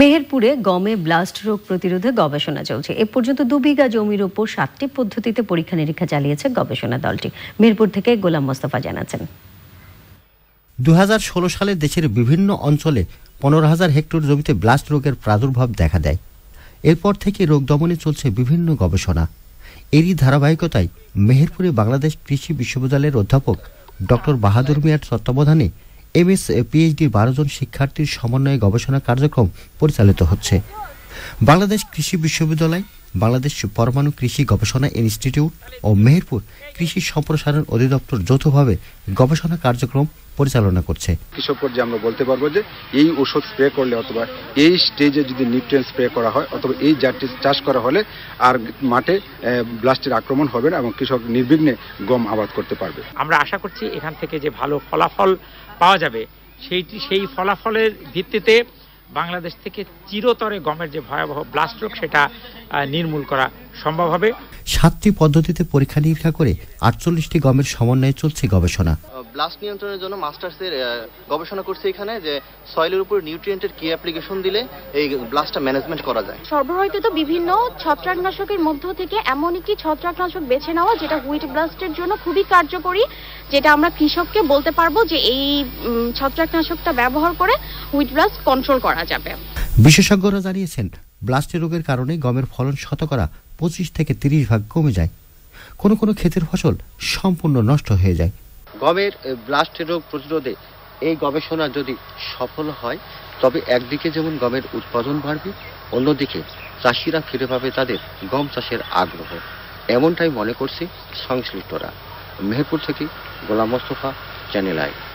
মেহেরপুরে গমে ব্লাস্ট রোগ প্রতিরোধে গবেষণা চলছে এ পর্যন্ত দু বিঘা জমির ওপর সাতটি পদ্ধতিতে পরীক্ষা নিরীক্ষা চালিয়েছে গবেষণা দলটি মেহেরপুর থেকে গোলাম মোস্তফা জানাচ্ছেন দু সালে দেশের বিভিন্ন অঞ্চলে পনেরো হাজার হেক্টর জমিতে ব্লাস্ট রোগের প্রাদুর্ভাব দেখা দেয় এরপর থেকে রোগ দমনে চলছে বিভিন্ন গবেষণা এরই ধারাবাহিকতায় মেহেরপুরে বাংলাদেশ কৃষি বিশ্ববিদ্যালয়ের অধ্যাপক ডক্টর বাহাদুর মিয়ার তত্ত্বাবধানে এমএস পিএইচডি বারো জন শিক্ষার্থীর সমন্বয়ে গবেষণা কার্যক্রম পরিচালিত হচ্ছে বাংলাদেশ কৃষি বিশ্ববিদ্যালয় বাংলাদেশ পরমাণু কৃষি গবেষণা ইনস্টিটিউট ও মেহেরপুর কৃষি সম্প্রসারণ অধিদপ্তর যৌথভাবে গবেষণা কার্যক্রম পরিচালনা করছে কৃষক পর্যায়ে আমরা বলতে পারবো যে এই ওষুধ স্প্রে করলে অথবা এই স্টেজে যদি নিউট্রেন স্প্রে করা হয় অথবা এই জাতটি চাষ করা হলে আর মাঠে ব্লাস্টের আক্রমণ হবে না এবং কৃষক নির্বিঘ্নে গম আবাদ করতে পারবে আমরা আশা করছি এখান থেকে যে ভালো ফলাফল পাওয়া যাবে সেইটি সেই ফলাফলের ভিত্তিতে বাংলাদেশ থেকে চিরতরে গমের যে ভয়াবহ ব্লাস্ট রোগ সেটা নির্মূল করা সম্ভব হবে সাতটি পদ্ধতিতে পরীক্ষা নিরীক্ষা করে আটচল্লিশটি গমের সমন্বয়ে চলছে গবেষণা ব্লাস্ট নিয়ন্ত্রণের জন্য মাস্টার্সের গবেষণা করছে এখানে যে সয়েলের উপর নিউট্রিয়েন্টের কি অ্যাপ্লিকেশন দিলে এই ব্লাস্টটা ম্যানেজমেন্ট করা যায় সরবরাহিত তো বিভিন্ন ছত্রাকনাশকের মধ্য থেকে এমন একটি ছত্রাকনাশক বেছে নেওয়া যেটা হুইট ব্লাস্টের জন্য খুবই কার্যকরী যেটা আমরা কৃষককে বলতে পারবো যে এই ছত্রাকনাশকটা ব্যবহার করে হুইট ব্লাস্ট কন্ট্রোল করা করা যাবে বিশেষজ্ঞরা জানিয়েছেন ব্লাস্টে রোগের কারণে গমের ফলন শতকরা পঁচিশ থেকে তিরিশ ভাগ কমে যায় কোনো কোনো ক্ষেতের ফসল সম্পূর্ণ নষ্ট হয়ে যায় গমের ব্লাস্টের রোগ প্রতিরোধে এই গবেষণা যদি সফল হয় তবে একদিকে যেমন গমের উৎপাদন বাড়বে অন্যদিকে চাষিরা ফিরে পাবে তাদের গম চাষের আগ্রহ এমনটাই মনে করছে সংশ্লিষ্টরা মেহেরপুর থেকে গোলাম মোস্তফা চ্যানেল আয়